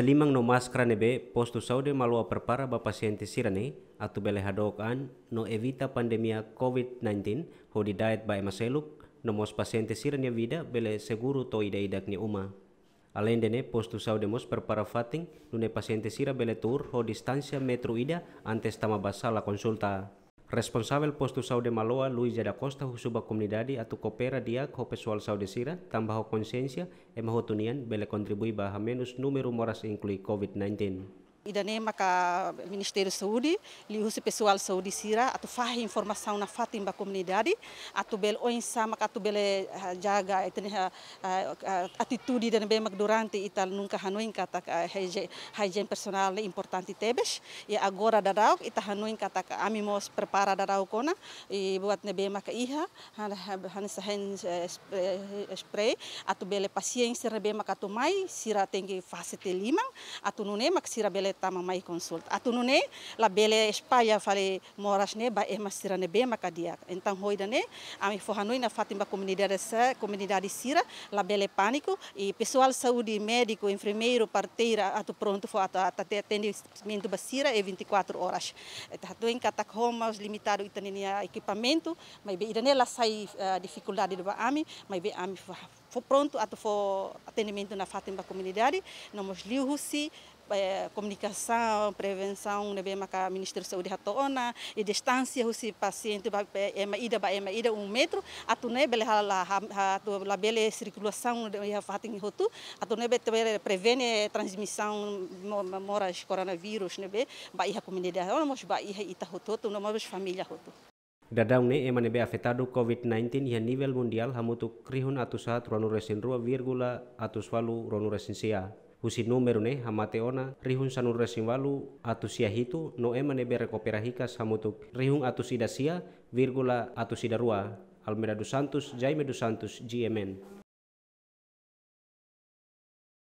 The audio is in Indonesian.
limang no maskra nebe postu saude malua perpara ba pasiente sirane atu bele hadokan no evita pandemia COVID-19 ho di diet ba emaseluk no mos pasiente sirane vida bele seguru to ida idak ni uma. Alain dene postu saude mos perpara fating nune pasiente sira bele tur ho distansia metro ida antes tama basala konsulta. Responsabel posto Saudi Maloa, Luiz Jada Costa, Husuba comunidade atu coopera dia Saudi pessoal sau Sira, tambah ho consciência e mahotunian bele contribui baha menos número moras inclui COVID-19 idane maka Ministério da li husi pessoal Saudi saúde sira, atu fahi informação na fatim ba komunidade atu bel oinsa, mak atu bel eh, jaga itene eh, eh, atitudi dan be durante ital nunca hanuin kata hygiene personal le importante tebes ya agora darauk ita hanuin kata amimos prepara darau kona i buat be maka iha han sahen spray atu bel pasien Sira be atu mai sira tengi fase limang atu nune mak sira bel tama mai consult atunu ne lá bele espaya fale moras né? ba emasira ne bema kadia então hoida A ami forra na fatima comunidade comunidade sira lá bele pânico e pessoal saúde médico enfermeiro parteira ato pronto foi ato até atendimento basira é 24 horas tu em katak homa os limitado itania equipamento mas be né, lá sai eh, dificuldade do mim, mas be ami foi pronto ato for atendimento na fatima comunidade nós liu se eh, comunicação, prevenção, na né, bem maca Ministério da Saúde hatoona, e distância se paciente ba ema é, é, ida ba ema ida um metro, atu a bele hala ha tu la bele circulação de né, ha fatin hotu, atu ne bele prevene transmissão moras coronavírus né, ah, tá ne be ba iha comunidade, não mos ba ita hotu, não mos família hotu. Dadang ne emane be afetado COVID-19 ya nivel mundial hamutuk krihun atusa turanuresen rua virgula atus valu ronuresin sia. hamate hamateona rihun walu resimwalu sia itu no emane bere hika samutuk rihun sida sia virgula atus rua Almeida dos Santos, Jaime dos Santos, GMN.